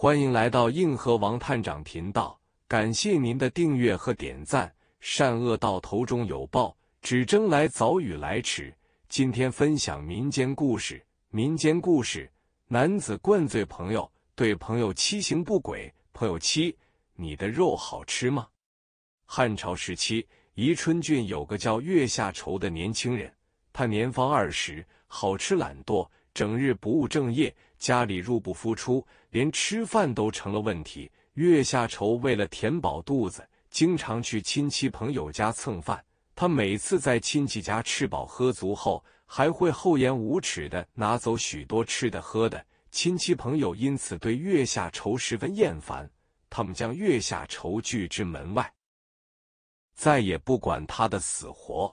欢迎来到硬核王探长频道，感谢您的订阅和点赞。善恶到头终有报，只争来早与来迟。今天分享民间故事。民间故事：男子灌醉朋友，对朋友七行不轨。朋友七，你的肉好吃吗？汉朝时期，宜春郡有个叫月下愁的年轻人，他年方二十，好吃懒惰。整日不务正业，家里入不敷出，连吃饭都成了问题。月下愁为了填饱肚子，经常去亲戚朋友家蹭饭。他每次在亲戚家吃饱喝足后，还会厚颜无耻的拿走许多吃的喝的。亲戚朋友因此对月下愁十分厌烦，他们将月下愁拒之门外，再也不管他的死活。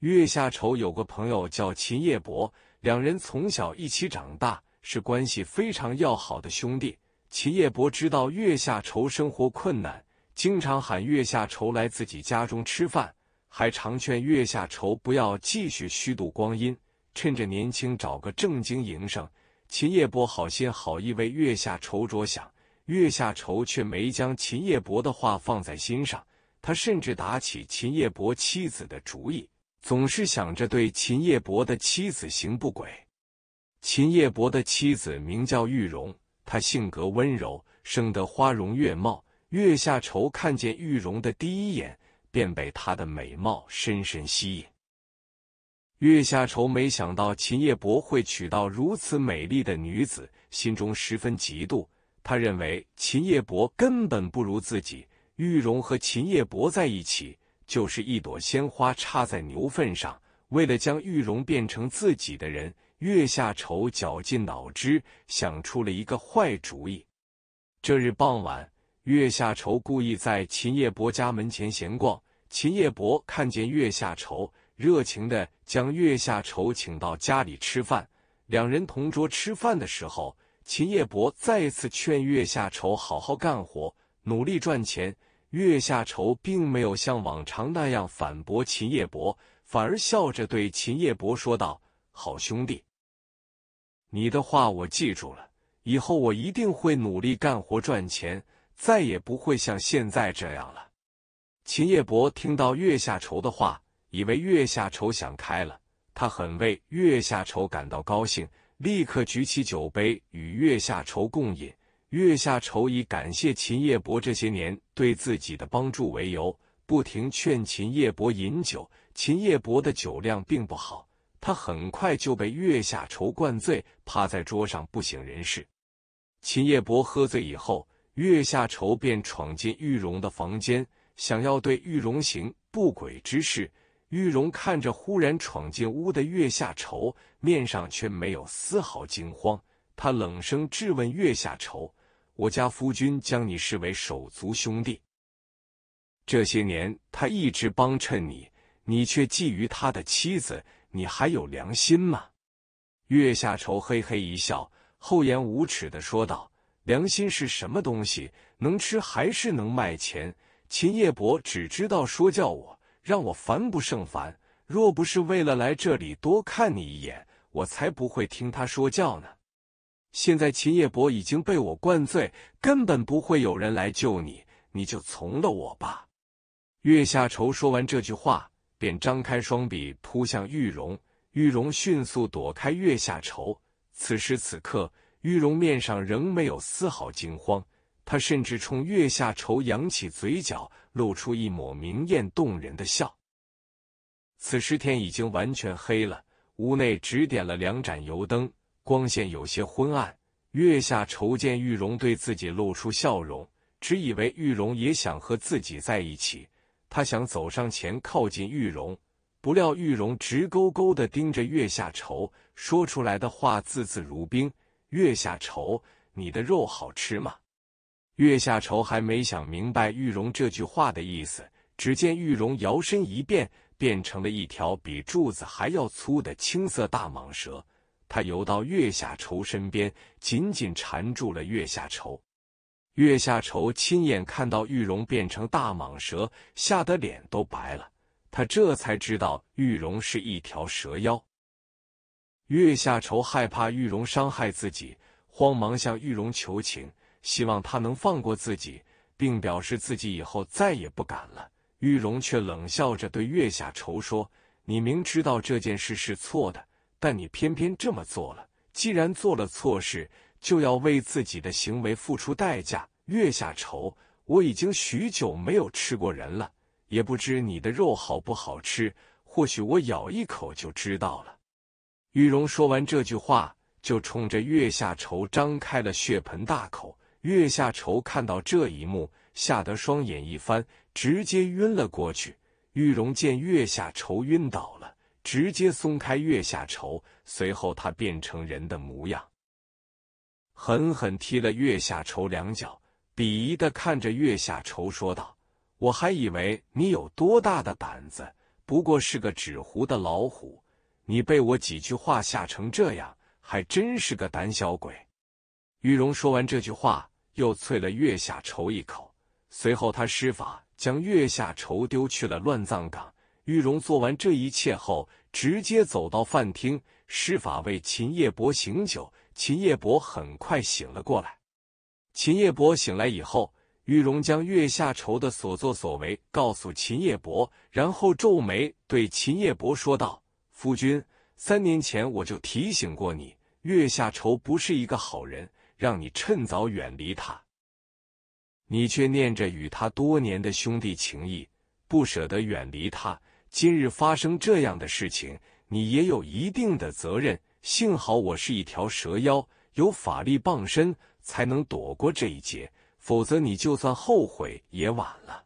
月下愁有个朋友叫秦叶伯。两人从小一起长大，是关系非常要好的兄弟。秦叶伯知道月下愁生活困难，经常喊月下愁来自己家中吃饭，还常劝月下愁不要继续虚度光阴，趁着年轻找个正经营生。秦叶伯好心好意为月下愁着想，月下愁却没将秦叶伯的话放在心上，他甚至打起秦叶伯妻子的主意。总是想着对秦叶博的妻子行不轨。秦叶博的妻子名叫玉容，她性格温柔，生得花容月貌。月下愁看见玉容的第一眼，便被她的美貌深深吸引。月下愁没想到秦叶博会娶到如此美丽的女子，心中十分嫉妒。他认为秦叶博根本不如自己，玉容和秦叶博在一起。就是一朵鲜花插在牛粪上。为了将玉荣变成自己的人，月下愁绞尽脑汁想出了一个坏主意。这日傍晚，月下愁故意在秦叶伯家门前闲逛。秦叶伯看见月下愁，热情地将月下愁请到家里吃饭。两人同桌吃饭的时候，秦叶伯再次劝月下愁好好干活，努力赚钱。月下愁并没有像往常那样反驳秦叶博，反而笑着对秦叶博说道：“好兄弟，你的话我记住了，以后我一定会努力干活赚钱，再也不会像现在这样了。”秦叶博听到月下愁的话，以为月下愁想开了，他很为月下愁感到高兴，立刻举起酒杯与月下愁共饮。月下愁以感谢秦叶博这些年对自己的帮助为由，不停劝秦叶博饮酒。秦叶博的酒量并不好，他很快就被月下愁灌醉，趴在桌上不省人事。秦叶博喝醉以后，月下愁便闯进玉荣的房间，想要对玉荣行不轨之事。玉荣看着忽然闯进屋的月下愁，面上却没有丝毫惊慌，他冷声质问月下愁。我家夫君将你视为手足兄弟，这些年他一直帮衬你，你却觊觎他的妻子，你还有良心吗？月下愁嘿嘿一笑，厚颜无耻的说道：“良心是什么东西？能吃还是能卖钱？秦叶博只知道说教我，让我烦不胜烦。若不是为了来这里多看你一眼，我才不会听他说教呢。”现在秦叶博已经被我灌醉，根本不会有人来救你，你就从了我吧。月下愁说完这句话，便张开双臂扑向玉容。玉容迅速躲开月下愁。此时此刻，玉容面上仍没有丝毫惊慌，她甚至冲月下愁扬起嘴角，露出一抹明艳动人的笑。此时天已经完全黑了，屋内只点了两盏油灯。光线有些昏暗，月下愁见玉容对自己露出笑容，只以为玉容也想和自己在一起。他想走上前靠近玉容，不料玉容直勾勾的盯着月下愁，说出来的话字字如冰：“月下愁，你的肉好吃吗？”月下愁还没想明白玉容这句话的意思，只见玉容摇身一变，变成了一条比柱子还要粗的青色大蟒蛇。他游到月下愁身边，紧紧缠住了月下愁。月下愁亲眼看到玉容变成大蟒蛇，吓得脸都白了。他这才知道玉容是一条蛇妖。月下愁害怕玉容伤害自己，慌忙向玉容求情，希望他能放过自己，并表示自己以后再也不敢了。玉容却冷笑着对月下愁说：“你明知道这件事是错的。”但你偏偏这么做了。既然做了错事，就要为自己的行为付出代价。月下愁，我已经许久没有吃过人了，也不知你的肉好不好吃。或许我咬一口就知道了。玉荣说完这句话，就冲着月下愁张开了血盆大口。月下愁看到这一幕，吓得双眼一翻，直接晕了过去。玉荣见月下愁晕倒了。直接松开月下愁，随后他变成人的模样，狠狠踢了月下愁两脚，鄙夷的看着月下愁说道：“我还以为你有多大的胆子，不过是个纸糊的老虎，你被我几句话吓成这样，还真是个胆小鬼。”玉荣说完这句话，又啐了月下愁一口，随后他施法将月下愁丢去了乱葬岗。玉荣做完这一切后，直接走到饭厅，施法为秦叶伯醒酒。秦叶伯很快醒了过来。秦叶伯醒来以后，玉荣将月下愁的所作所为告诉秦叶伯，然后皱眉对秦叶伯说道：“夫君，三年前我就提醒过你，月下愁不是一个好人，让你趁早远离他。你却念着与他多年的兄弟情谊，不舍得远离他。”今日发生这样的事情，你也有一定的责任。幸好我是一条蛇妖，有法力傍身，才能躲过这一劫。否则，你就算后悔也晚了。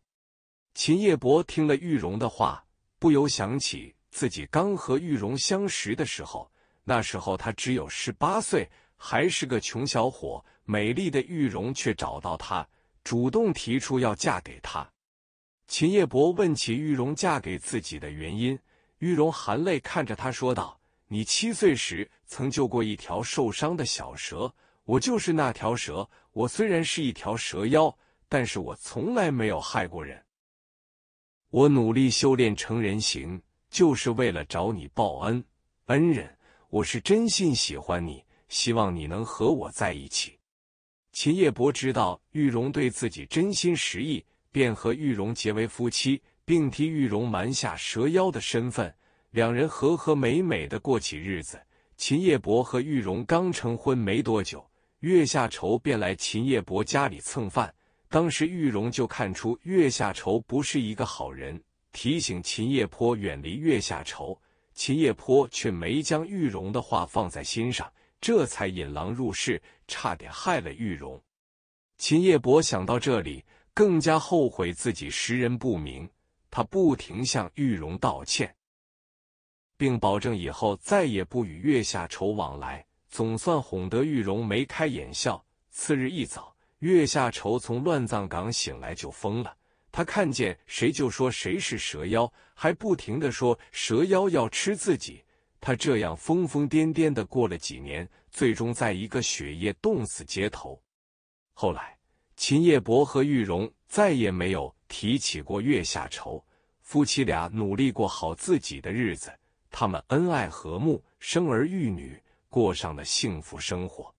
秦叶博听了玉荣的话，不由想起自己刚和玉荣相识的时候，那时候他只有十八岁，还是个穷小伙，美丽的玉容却找到他，主动提出要嫁给他。秦叶博问起玉容嫁给自己的原因，玉容含泪看着他说道：“你七岁时曾救过一条受伤的小蛇，我就是那条蛇。我虽然是一条蛇妖，但是我从来没有害过人。我努力修炼成人形，就是为了找你报恩。恩人，我是真心喜欢你，希望你能和我在一起。”秦叶博知道玉容对自己真心实意。便和玉荣结为夫妻，并替玉荣瞒下蛇妖的身份，两人和和美美的过起日子。秦叶伯和玉荣刚成婚没多久，月下愁便来秦叶伯家里蹭饭。当时玉荣就看出月下愁不是一个好人，提醒秦叶坡远离月下愁。秦叶坡却没将玉荣的话放在心上，这才引狼入室，差点害了玉荣。秦叶伯想到这里。更加后悔自己识人不明，他不停向玉荣道歉，并保证以后再也不与月下愁往来，总算哄得玉荣眉开眼笑。次日一早，月下愁从乱葬岗醒来就疯了，他看见谁就说谁是蛇妖，还不停的说蛇妖要吃自己。他这样疯疯癫癫的过了几年，最终在一个雪夜冻死街头。后来。秦叶伯和玉荣再也没有提起过月下愁，夫妻俩努力过好自己的日子，他们恩爱和睦，生儿育女，过上了幸福生活。